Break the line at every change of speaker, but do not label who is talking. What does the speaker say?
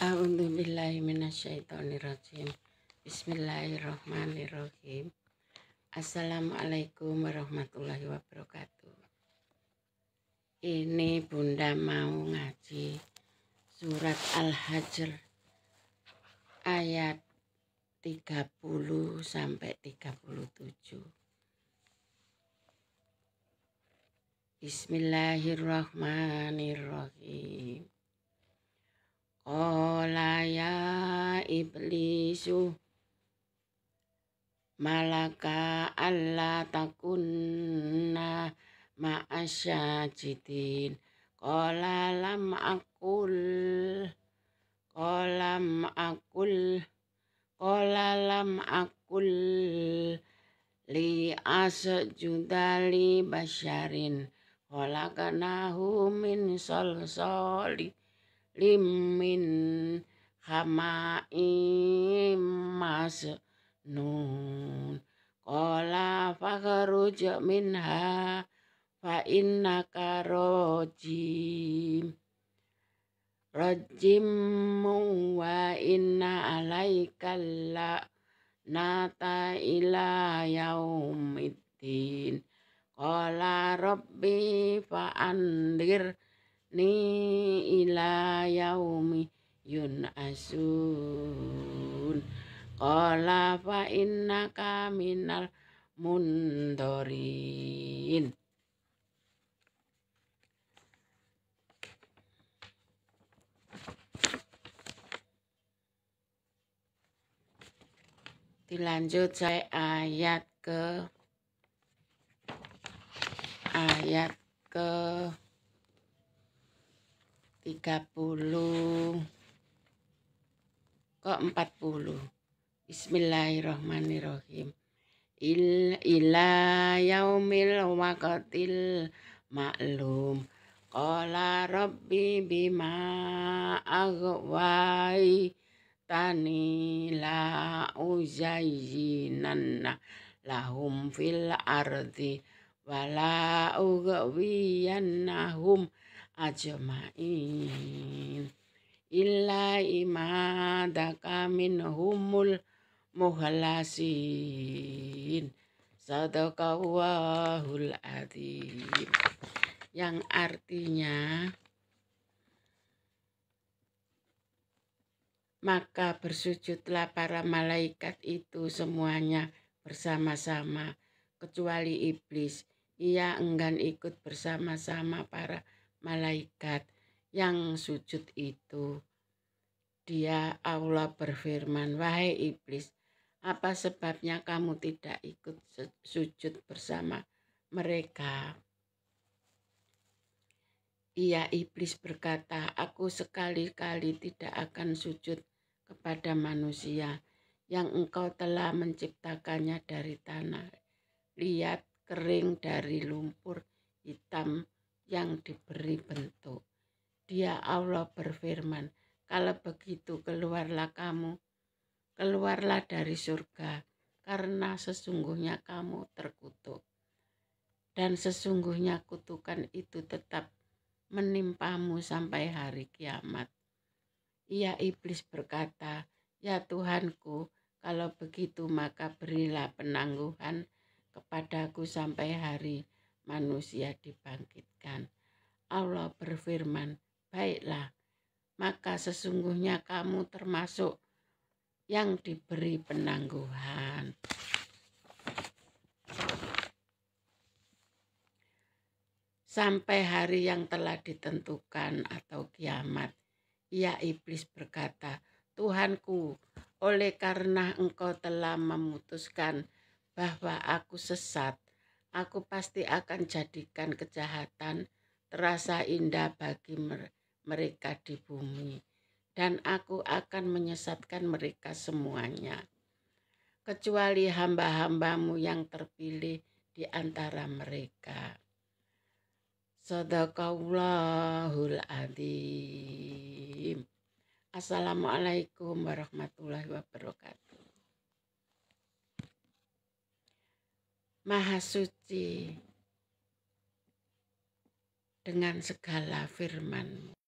A'udzu billahi minasyaitonirrajim. Bismillahirrahmanirrahim. Assalamualaikum warahmatullahi wabarakatuh. Ini Bunda mau ngaji surat Al-Hajr ayat 30 sampai 37. Bismillahirrahmanirrahim. Kola ya iblisu malaka alla takunna ma'asyajidin Kola lam akul kolam akul Kola lam akul li asjuda judali basyarin humin min solik limin hamaim nun Kola fakhruj minha fa innaka rojim Rajimu wa inna alaikal la nata ila yaumiddin Qala rabbi fa'andir ni ila yaumi yun'asun qala fa innaka minal mundorin dilanjut saya ayat ke ayat ke 30 kok 40 Bismillahirrahmanirrahim Il, ila yaumil waqtil maklum Qala rabbi bima agwai tani la uzayyinanna lahum fil ardi wala ugwiyannahum ajma'in illa imadaka minhumul muhalasin sadaqallahul adzim yang artinya maka bersujudlah para malaikat itu semuanya bersama-sama kecuali iblis ia enggan ikut bersama-sama para malaikat malaikat yang sujud itu. Dia Allah berfirman, "Wahai iblis, apa sebabnya kamu tidak ikut sujud bersama mereka?" Ia iblis berkata, "Aku sekali-kali tidak akan sujud kepada manusia yang engkau telah menciptakannya dari tanah lihat kering dari lumpur hitam yang diberi bentuk. Dia Allah berfirman, kalau begitu keluarlah kamu, keluarlah dari surga, karena sesungguhnya kamu terkutuk. Dan sesungguhnya kutukan itu tetap menimpamu sampai hari kiamat. Ia iblis berkata, Ya Tuhanku, kalau begitu maka berilah penangguhan kepadaku sampai hari manusia dibangkitkan. Allah berfirman, "Baiklah, maka sesungguhnya kamu termasuk yang diberi penangguhan." Sampai hari yang telah ditentukan atau kiamat, ia iblis berkata, "Tuhanku, oleh karena engkau telah memutuskan bahwa aku sesat aku pasti akan jadikan kejahatan terasa indah bagi mereka di bumi, dan aku akan menyesatkan mereka semuanya, kecuali hamba-hambamu yang terpilih di antara mereka. Sadaqallahul adzim. Assalamualaikum warahmatullahi wabarakatuh. Maha Suci dengan segala firman-Mu.